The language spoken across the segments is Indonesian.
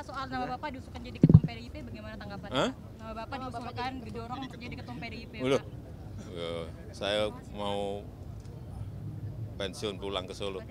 Pak soal nama Bapak diusulkan jadi ketum PDIP bagaimana tanggapan? Huh? Nama Bapak diusulkan didorong untuk jadi ketum PDIP. Pak. Uh, saya mau pensiun pulang ke Solo.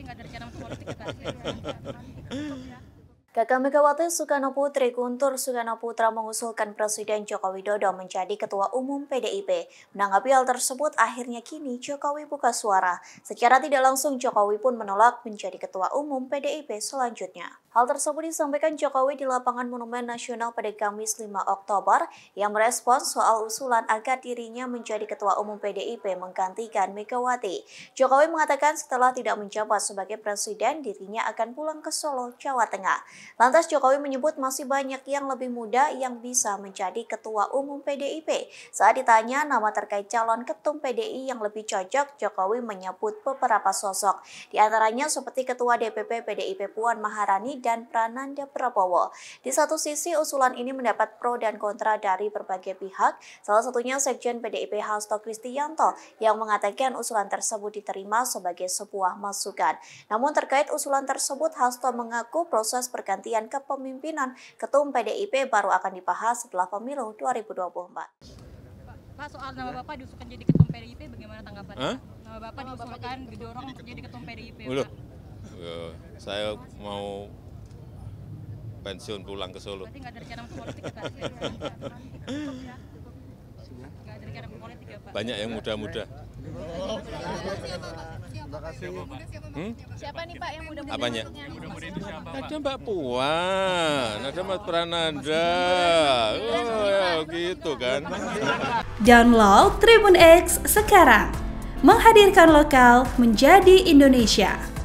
Kakak Megawati Soekarno Putri Guntur Soekarno Putra mengusulkan Presiden Joko Widodo menjadi Ketua Umum PDIP. Menanggapi hal tersebut, akhirnya kini Jokowi buka suara. Secara tidak langsung, Jokowi pun menolak menjadi Ketua Umum PDIP selanjutnya. Hal tersebut disampaikan Jokowi di lapangan Monumen Nasional pada Kamis 5 Oktober yang merespons soal usulan agar dirinya menjadi Ketua Umum PDIP menggantikan Megawati. Jokowi mengatakan setelah tidak menjabat sebagai presiden, dirinya akan pulang ke Solo, Jawa Tengah. Lantas Jokowi menyebut masih banyak yang lebih muda yang bisa menjadi Ketua Umum PDIP. Saat ditanya nama terkait calon ketum PDI yang lebih cocok, Jokowi menyebut beberapa sosok. Di antaranya seperti Ketua DPP PDIP Puan Maharani dan Prananda Prabowo. Di satu sisi, usulan ini mendapat pro dan kontra dari berbagai pihak, salah satunya Sekjen PDIP Hasto Kristianto yang mengatakan usulan tersebut diterima sebagai sebuah masukan. Namun terkait usulan tersebut, Hasto mengaku proses pergantian kepemimpinan Ketum PDIP baru akan dibahas setelah pemilu 2024. Pak soal nama Bapak diusulkan jadi ketum PDIP bagaimana tanggapan Huh? Nama Bapak diusulkan didorong untuk jadi ketum PDIP. Udah. Eh, saya mau pensiun pulang ke Solo. Berarti ada rencana politik iya, iya, iya. ada rencana politik ya Pak? Banyak yang muda-muda. Hmm? Siapa nih Pak yang muda-muda? Apanya? Ada Mbak Puan, ada Mas Prananda. Oh, ya, gitu kan. Download Tribun X sekarang. Menghadirkan lokal menjadi Indonesia.